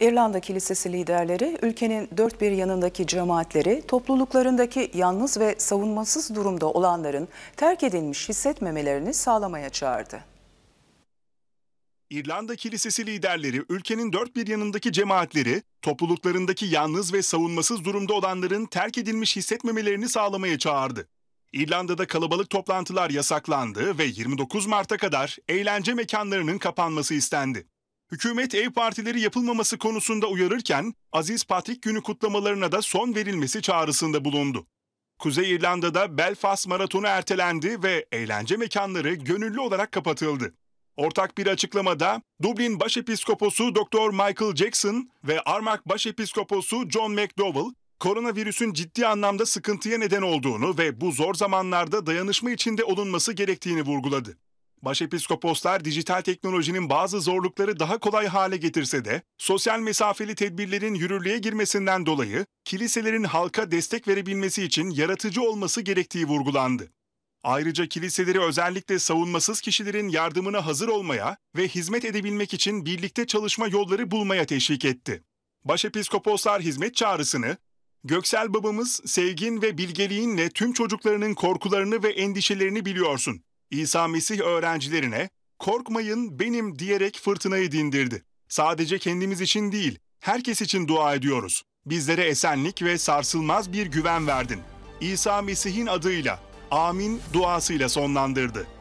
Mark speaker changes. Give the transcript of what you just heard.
Speaker 1: İrlanda Kilisesi liderleri ülkenin dört bir yanındaki cemaatleri topluluklarındaki yalnız ve savunmasız durumda olanların terk edilmiş hissetmemelerini sağlamaya çağırdı.
Speaker 2: İrlanda Kilisesi liderleri ülkenin dört bir yanındaki cemaatleri topluluklarındaki yalnız ve savunmasız durumda olanların terk edilmiş hissetmemelerini sağlamaya çağırdı. İrlanda'da kalabalık toplantılar yasaklandı ve 29 Mart'a kadar eğlence mekanlarının kapanması istendi hükümet ev partileri yapılmaması konusunda uyarırken Aziz Patrik Günü kutlamalarına da son verilmesi çağrısında bulundu. Kuzey İrlanda'da Belfast Maratonu ertelendi ve eğlence mekanları gönüllü olarak kapatıldı. Ortak bir açıklamada Dublin Başepiskoposu Dr. Michael Jackson ve Armagh Başepiskoposu John McDowell, koronavirüsün ciddi anlamda sıkıntıya neden olduğunu ve bu zor zamanlarda dayanışma içinde olunması gerektiğini vurguladı. Başepiskoposlar dijital teknolojinin bazı zorlukları daha kolay hale getirse de, sosyal mesafeli tedbirlerin yürürlüğe girmesinden dolayı kiliselerin halka destek verebilmesi için yaratıcı olması gerektiği vurgulandı. Ayrıca kiliseleri özellikle savunmasız kişilerin yardımına hazır olmaya ve hizmet edebilmek için birlikte çalışma yolları bulmaya teşvik etti. Başepiskoposlar hizmet çağrısını, Göksel babamız sevgin ve bilgeliğinle tüm çocuklarının korkularını ve endişelerini biliyorsun. İsa Mesih öğrencilerine korkmayın benim diyerek fırtınayı dindirdi. Sadece kendimiz için değil, herkes için dua ediyoruz. Bizlere esenlik ve sarsılmaz bir güven verdin. İsa Mesih'in adıyla, amin duasıyla sonlandırdı.